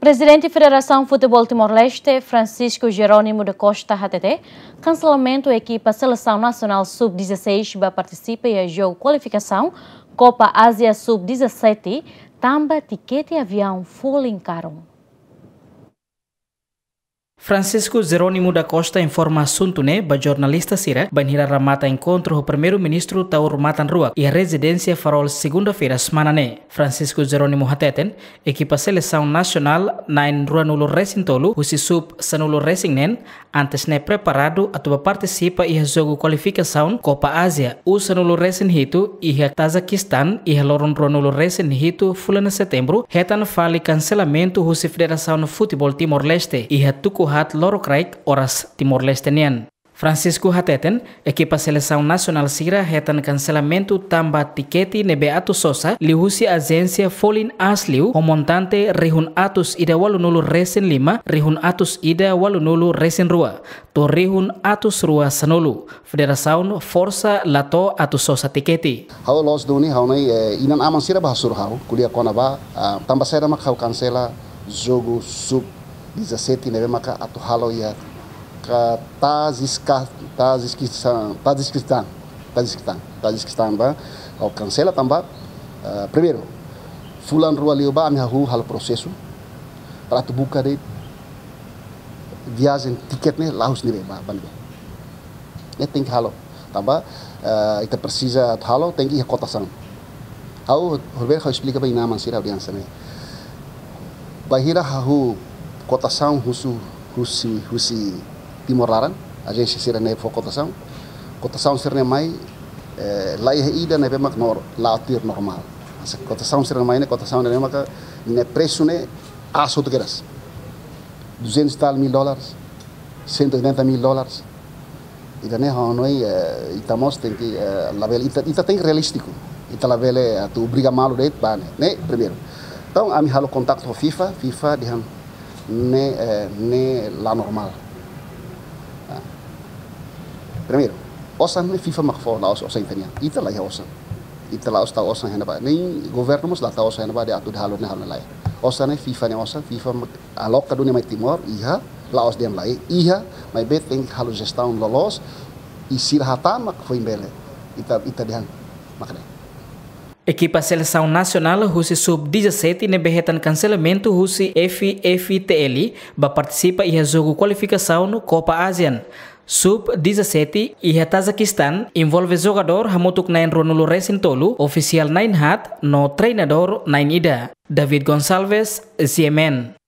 Presidente da Federação Futebol Timor-Leste, Francisco Jerônimo da Costa HTT, cancelamento da equipa Seleção Nacional Sub-16 para participar em jogo qualificação Copa Ásia Sub-17, tamba, tiquete e avião full em Francisco Jerônimo da Costa informa assunto né, ba jornalista Sira, banhira ramata encontro o primeiro-ministro Taur Matan Rua e a residência farol segunda-feira semana né. Francisco Jerônimo Hateten, equipa seleção nacional na rua nulo Racing Tolu, o sub Sanulo Racing Nen, antes né preparado a tua participa e jogo qualificação Copa Ásia, o Sanulo Racing Hito e a Tazaquistan e a Loron Ruanulo Racing Hito fulano setembro, retan fale cancelamento o Federação Futebol Timor-Leste e a Tuku hat loro oras timor Lestenian. Francisco Hateten, equipa seleção Nasional Sira retan cancelamento tamba tiketi nebe atu sosa, lihusi agência Folin Asliu, komontante rihun atus ida walunulu resen lima, rihun atus ida walunulu resen rua, to rihun atus rua sanulu, federação forsa lato atu sosa tiquete. Hau los duni hau nai eh, inan aman sira bahasur hau, kulia ba eh, tamba sera mak hau cancela jogo sub di sete ne maka ka halo ia ka taziska taziskistan, tazisquistan tazisquistan tazisquistan ba ao cancela tamba uh, primeiro fulan rua liu ba minha rua prosesu para tu buka de viagem ticket né lá os nire ba banbe né halo tamba uh, ita precisa halo tem que ir au hobe Roberto explica bem na mansira audiência né bahira hahu cotação russo, russo, russo timoraran, agência sirene foi cotação, cotação sirene mais eh, lá é ida nebe mak mais lá atir normal. a cotação mais mai, cotação mais mak, ne preço é aço de graça. 200 tal mil dólares, 180 mil dólares. Ida ne ha noi, eh, ita mos tem que, eh, label, ita, ita tem realístico. Ita label, tu obriga malo de bane, né, primeiro. Então, a mi halo contato com FIFA, FIFA, dihan, ni, eh, ni la normal. Ah. Primero, osan ni FIFA makfo laos osan tania. Ita lai ya osan. Ita laos ta osan hena ba. Ni governo mos ta osan hena ba de atud halon halon lai. Osan ni FIFA ni osan FIFA alok ka dunia mai timor iha laos dem lai. Iha mai bet ing halos gestão lolos isir hatamak foi bele. Ita ita dehan. Makanya. Equipa Seleção Nacional Husi Sub-17 na berretan cancelamento Rusi FFTL ba participa e jogo qualificação no Copa ASEAN. Sub-17 iha Tazaquistan envolve jogador hamutuk nain Ronulo Resintolu, oficial nain hat no treinador nain ida. David Gonçalves, CMN.